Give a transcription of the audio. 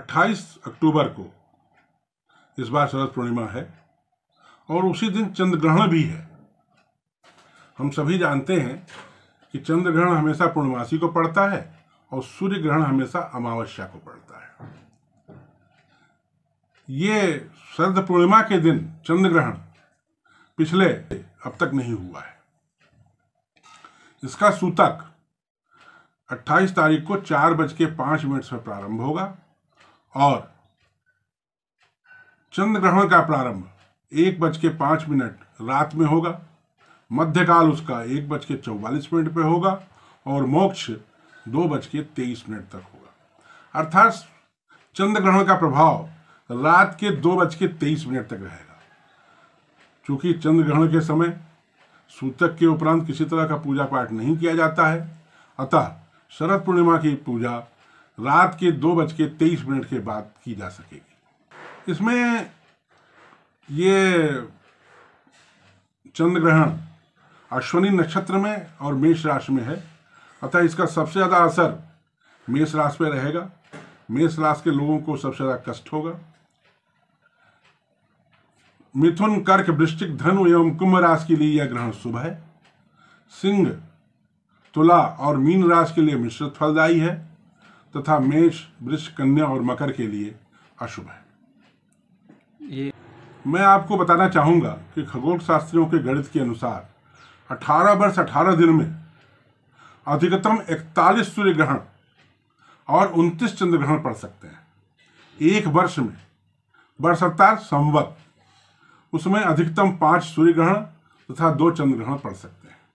28 अक्टूबर को इस बार शरद पूर्णिमा है और उसी दिन चंद्र ग्रहण भी है हम सभी जानते हैं कि चंद्र ग्रहण हमेशा पूर्णमासी को पड़ता है और सूर्य ग्रहण हमेशा अमावस्या को पड़ता है ये शरद पूर्णिमा के दिन चंद्र ग्रहण पिछले अब तक नहीं हुआ है इसका सूतक 28 तारीख को चार बज के पांच मिनट से प्रारंभ होगा और चंद्र ग्रहण का प्रारंभ एक बज के पांच मिनट रात में होगा मध्यकाल उसका एक बज के चौवालीस मिनट पर होगा और मोक्ष दो बज के तेईस मिनट तक होगा अर्थात चंद्र ग्रहण का प्रभाव रात के दो बज के तेईस मिनट तक रहेगा क्योंकि चंद्र ग्रहण के समय सूतक के उपरांत किसी तरह का पूजा पाठ नहीं किया जाता है अतः शरद पूर्णिमा की पूजा रात के दो बज के तेईस मिनट के बाद की जा सकेगी इसमें ये चंद्र ग्रहण अश्वनी नक्षत्र में और मेष राशि में है अतः इसका सबसे ज़्यादा असर मेष राशि पर रहेगा मेष राशि के लोगों को सबसे ज़्यादा कष्ट होगा मिथुन कर्क वृश्चिक धनु एवं कुंभ राशि के लिए यह ग्रहण शुभ है सिंह तुला और मीन राशि के लिए मिश्रित फलदायी है तथा मेष वृक्ष कन्या और मकर के लिए अशुभ है ये मैं आपको बताना चाहूँगा कि खगोल शास्त्रियों के गणित के अनुसार 18 वर्ष 18 दिन में अधिकतम 41 सूर्य ग्रहण और 29 चंद्र ग्रहण पड़ सकते हैं एक वर्ष में वर्षातार संवत उसमें अधिकतम पांच सूर्य ग्रहण तथा दो चंद्र ग्रहण पड़ सकते हैं